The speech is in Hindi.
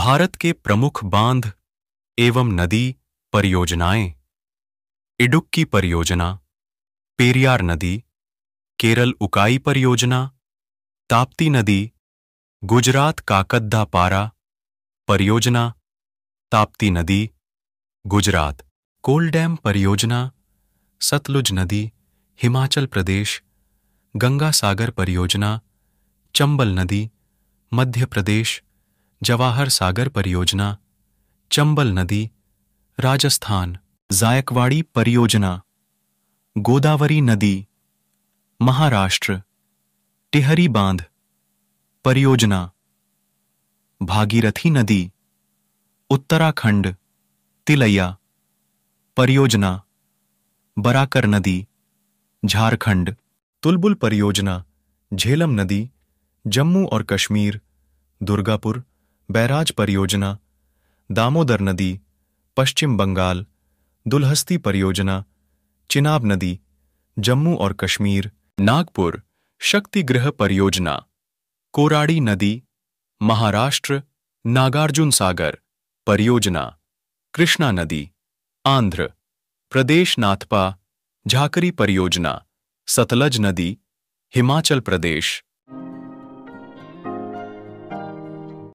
भारत के प्रमुख बांध एवं नदी परियोजनाएं इडुक्की परियोजना पेरियार नदी केरल उकाई परियोजना ताप्ती नदी गुजरात काकद्दा पारा परियोजना ताप्ती नदी गुजरात कोल डैम परियोजना सतलुज नदी हिमाचल प्रदेश गंगा सागर परियोजना चंबल नदी मध्य प्रदेश जवाहर सागर परियोजना चंबल नदी राजस्थान जायकवाड़ी परियोजना गोदावरी नदी महाराष्ट्र टिहरी बांध परियोजना भागीरथी नदी उत्तराखंड तिलैया परियोजना बराकर नदी झारखंड तुलबुल परियोजना झेलम नदी जम्मू और कश्मीर दुर्गापुर बैराज परियोजना दामोदर नदी पश्चिम बंगाल दुलहस्ती परियोजना चिनाब नदी जम्मू और कश्मीर नागपुर शक्तिगृह परियोजना कोराड़ी नदी महाराष्ट्र नागार्जुन सागर परियोजना कृष्णा नदी आंध्र प्रदेश नाथपा झाकरी परियोजना सतलज नदी हिमाचल प्रदेश